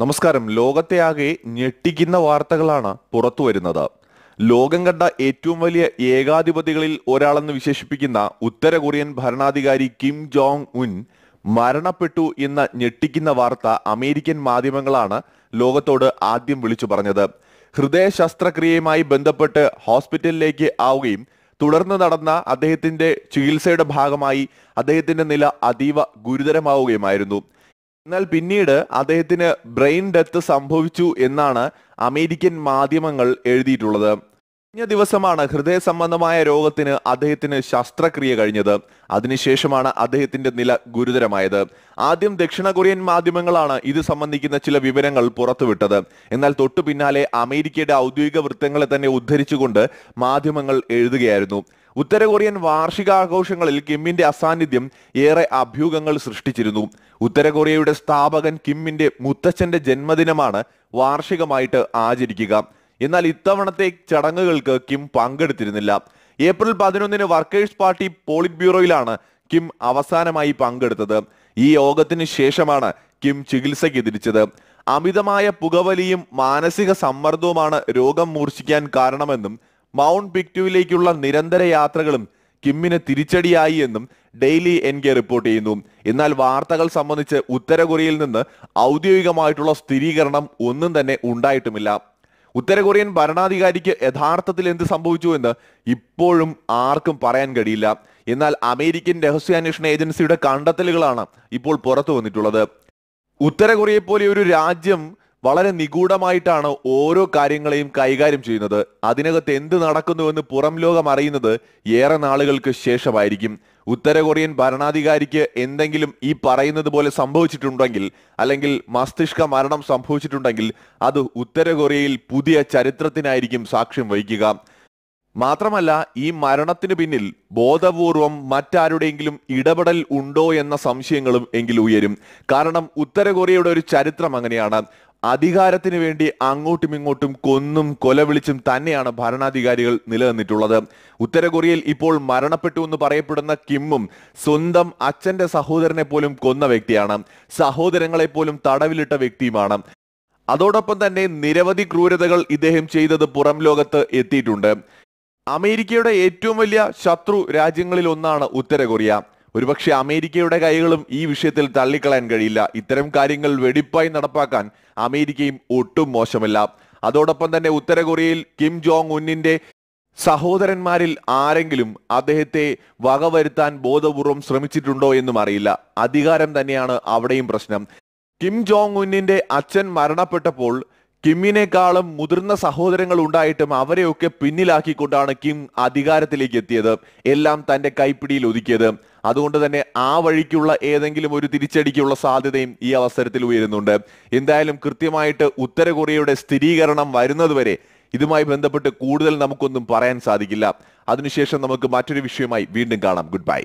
നമസ്കാരം ലോകത്തെയാകെ ഞെട്ടിക്കുന്ന വാർത്തകളാണ് പുറത്തു വരുന്നത് ലോകം കണ്ട ഏറ്റവും വലിയ ഏകാധിപതികളിൽ ഒരാളെന്ന് വിശേഷിപ്പിക്കുന്ന ഉത്തര കൊറിയൻ ഭരണാധികാരി കിം ജോങ് ഉൻ മരണപ്പെട്ടു എന്ന ഞെട്ടിക്കുന്ന വാർത്ത അമേരിക്കൻ മാധ്യമങ്ങളാണ് ലോകത്തോട് ആദ്യം വിളിച്ചു പറഞ്ഞത് ഹൃദയ ശസ്ത്രക്രിയയുമായി ബന്ധപ്പെട്ട് ഹോസ്പിറ്റലിലേക്ക് ആവുകയും തുടർന്ന് നടന്ന അദ്ദേഹത്തിന്റെ ചികിത്സയുടെ ഭാഗമായി അദ്ദേഹത്തിന്റെ നില അതീവ ഗുരുതരമാവുകയുമായിരുന്നു എന്നാൽ പിന്നീട് അദ്ദേഹത്തിന് ബ്രെയിൻ ഡെത്ത് സംഭവിച്ചു എന്നാണ് അമേരിക്കൻ മാധ്യമങ്ങൾ എഴുതിയിട്ടുള്ളത് കഴിഞ്ഞ ദിവസമാണ് ഹൃദയ സംബന്ധമായ രോഗത്തിന് അദ്ദേഹത്തിന് ശസ്ത്രക്രിയ കഴിഞ്ഞത് അതിനുശേഷമാണ് അദ്ദേഹത്തിന്റെ നില ഗുരുതരമായത് ആദ്യം ദക്ഷിണ കൊറിയൻ മാധ്യമങ്ങളാണ് ഇത് സംബന്ധിക്കുന്ന ചില വിവരങ്ങൾ പുറത്തുവിട്ടത് എന്നാൽ തൊട്ടു പിന്നാലെ അമേരിക്കയുടെ ഔദ്യോഗിക വൃത്തങ്ങളെ തന്നെ ഉദ്ധരിച്ചുകൊണ്ട് മാധ്യമങ്ങൾ എഴുതുകയായിരുന്നു ഉത്തര കൊറിയൻ വാർഷികാഘോഷങ്ങളിൽ കിമ്മിന്റെ അസാന്നിധ്യം ഏറെ അഭ്യൂഹങ്ങൾ സൃഷ്ടിച്ചിരുന്നു ഉത്തര കൊറിയയുടെ സ്ഥാപകൻ കിമ്മിന്റെ മുത്തച്ഛന്റെ ജന്മദിനമാണ് വാർഷികമായിട്ട് ആചരിക്കുക എന്നാൽ ഇത്തവണത്തെ ചടങ്ങുകൾക്ക് കിം പങ്കെടുത്തിരുന്നില്ല ഏപ്രിൽ പതിനൊന്നിന് വർക്കേഴ്സ് പാർട്ടി പോളിറ്റ് ബ്യൂറോയിലാണ് കിം അവസാനമായി പങ്കെടുത്തത് ഈ യോഗത്തിന് ശേഷമാണ് കിം ചികിത്സയ്ക്ക് തിരിച്ചത് അമിതമായ പുകവലിയും മാനസിക സമ്മർദ്ദവുമാണ് രോഗം മൂർച്ഛിക്കാൻ കാരണമെന്നും മൗണ്ട് പിക്ടുവിലേക്കുള്ള നിരന്തര യാത്രകളും കിമ്മിന് തിരിച്ചടിയായി എന്നും ഡെയിലി എൻകെ റിപ്പോർട്ട് ചെയ്യുന്നു എന്നാൽ വാർത്തകൾ സംബന്ധിച്ച് ഉത്തര കൊറിയയിൽ നിന്ന് ഔദ്യോഗികമായിട്ടുള്ള സ്ഥിരീകരണം ഒന്നും തന്നെ ഉണ്ടായിട്ടുമില്ല ഉത്തര കൊറിയൻ ഭരണാധികാരിക്ക് യഥാർത്ഥത്തിൽ എന്ത് സംഭവിച്ചു എന്ന് ഇപ്പോഴും ആർക്കും പറയാൻ കഴിയില്ല എന്നാൽ അമേരിക്കൻ രഹസ്യാന്വേഷണ ഏജൻസിയുടെ കണ്ടെത്തലുകളാണ് ഇപ്പോൾ പുറത്തു വന്നിട്ടുള്ളത് ഉത്തര പോലെ ഒരു രാജ്യം വളരെ നിഗൂഢമായിട്ടാണ് ഓരോ കാര്യങ്ങളെയും കൈകാര്യം ചെയ്യുന്നത് അതിനകത്ത് എന്ത് നടക്കുന്നുവെന്ന് പുറം ലോകം അറിയുന്നത് ഏറെ നാളുകൾക്ക് ശേഷമായിരിക്കും ഉത്തര കൊറിയൻ ഭരണാധികാരിക്ക് എന്തെങ്കിലും ഈ പറയുന്നത് പോലെ സംഭവിച്ചിട്ടുണ്ടെങ്കിൽ അല്ലെങ്കിൽ മസ്തിഷ്ക മരണം സംഭവിച്ചിട്ടുണ്ടെങ്കിൽ അത് ഉത്തര കൊറിയയിൽ പുതിയ ചരിത്രത്തിനായിരിക്കും സാക്ഷ്യം വഹിക്കുക മാത്രമല്ല ഈ മരണത്തിന് പിന്നിൽ ബോധപൂർവം മറ്റാരുടെയെങ്കിലും ഇടപെടൽ ഉണ്ടോ എന്ന സംശയങ്ങളും എങ്കിലും ഉയരും കാരണം ഉത്തര കൊറിയയുടെ ഒരു ചരിത്രം അങ്ങനെയാണ് അധികാരത്തിന് വേണ്ടി അങ്ങോട്ടും ഇങ്ങോട്ടും കൊന്നും കൊലവിളിച്ചും തന്നെയാണ് ഭരണാധികാരികൾ നിലനിന്നിട്ടുള്ളത് ഉത്തരകൊറിയയിൽ ഇപ്പോൾ മരണപ്പെട്ടു എന്ന് പറയപ്പെടുന്ന കിമ്മും സ്വന്തം അച്ഛന്റെ സഹോദരനെ പോലും കൊന്ന വ്യക്തിയാണ് സഹോദരങ്ങളെ പോലും തടവിലിട്ട വ്യക്തിയുമാണ് അതോടൊപ്പം തന്നെ നിരവധി ക്രൂരതകൾ ഇദ്ദേഹം ചെയ്തത് പുറം ലോകത്ത് എത്തിയിട്ടുണ്ട് അമേരിക്കയുടെ ഏറ്റവും വലിയ ശത്രു രാജ്യങ്ങളിൽ ഒന്നാണ് ഉത്തരകൊറിയ ഒരുപക്ഷെ അമേരിക്കയുടെ കൈകളും ഈ വിഷയത്തിൽ തള്ളിക്കളയാൻ കഴിയില്ല ഇത്തരം കാര്യങ്ങൾ വെടിപ്പായി നടപ്പാക്കാൻ അമേരിക്കയും ഒട്ടും മോശമല്ല അതോടൊപ്പം തന്നെ ഉത്തര കൊറിയയിൽ കിം ജോങ് ഉന്നിന്റെ സഹോദരന്മാരിൽ ആരെങ്കിലും അദ്ദേഹത്തെ വകവരുത്താൻ ബോധപൂർവം ശ്രമിച്ചിട്ടുണ്ടോ എന്നും അറിയില്ല അധികാരം തന്നെയാണ് അവിടെയും പ്രശ്നം കിം ജോങ് ഉന്നിന്റെ അച്ഛൻ മരണപ്പെട്ടപ്പോൾ കിമ്മിനേക്കാളും മുതിർന്ന സഹോദരങ്ങൾ ഉണ്ടായിട്ടും അവരെയൊക്കെ പിന്നിലാക്കിക്കൊണ്ടാണ് കിം അധികാരത്തിലേക്ക് എത്തിയത് എല്ലാം തന്റെ കൈപ്പിടിയിൽ ഒതുക്കിയത് അതുകൊണ്ട് തന്നെ ആ വഴിക്കുള്ള ഏതെങ്കിലും ഒരു തിരിച്ചടിക്കുള്ള സാധ്യതയും ഈ അവസരത്തിൽ ഉയരുന്നുണ്ട് എന്തായാലും കൃത്യമായിട്ട് ഉത്തര കൊറിയയുടെ സ്ഥിരീകരണം വരുന്നതുവരെ ഇതുമായി ബന്ധപ്പെട്ട് കൂടുതൽ നമുക്കൊന്നും പറയാൻ സാധിക്കില്ല അതിനുശേഷം നമുക്ക് മറ്റൊരു വിഷയമായി വീണ്ടും കാണാം ഗുഡ് ബൈ